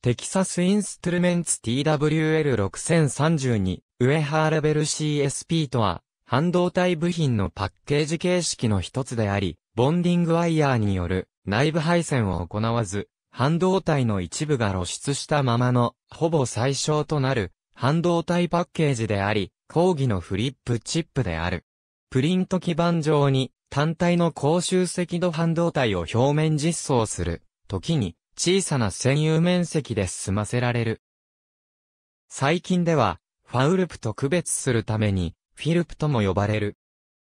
テキサスインストゥルメンツ TWL6032、ウェハーレベル CSP とは、半導体部品のパッケージ形式の一つであり、ボンディングワイヤーによる内部配線を行わず、半導体の一部が露出したままの、ほぼ最小となる、半導体パッケージであり、講義のフリップチップである。プリント基板上に、単体の高集積度半導体を表面実装する、時に、小さな占有面積で済ませられる。最近では、ファウルプと区別するために、フィルプとも呼ばれる。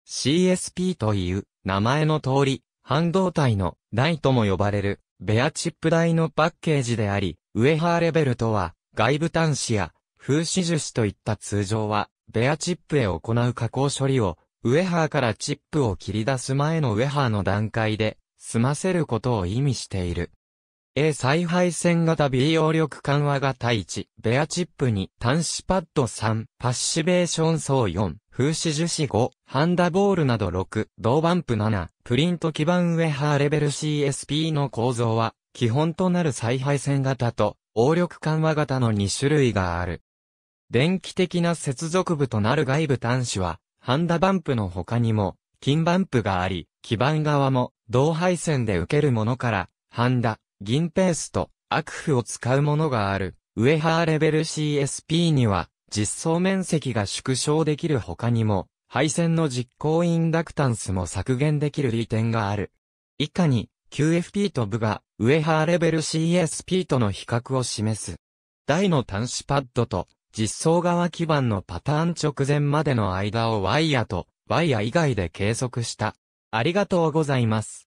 CSP という、名前の通り、半導体の台とも呼ばれる、ベアチップ台のパッケージであり、ウェハーレベルとは、外部端子や、風刺樹脂といった通常は、ベアチップへ行う加工処理を、ウェハーからチップを切り出す前のウェハーの段階で、済ませることを意味している。A 再配線型 B 揚力緩和型1、ベアチップ2、端子パッド3、パッシベーション層4、風刺樹脂5、ハンダボールなど6、銅バンプ7、プリント基板ウェハーレベル CSP の構造は、基本となる再配線型と、応力緩和型の2種類がある。電気的な接続部となる外部端子は、ハンダバンプの他にも、金バンプがあり、基板側も、同配線で受けるものから、ハンダ、銀ペースと悪符を使うものがある。ウェハーレベル CSP には実装面積が縮小できる他にも配線の実行インダクタンスも削減できる利点がある。以下に QFP と部がウェハーレベル CSP との比較を示す。台の端子パッドと実装側基板のパターン直前までの間をワイヤとワイヤ以外で計測した。ありがとうございます。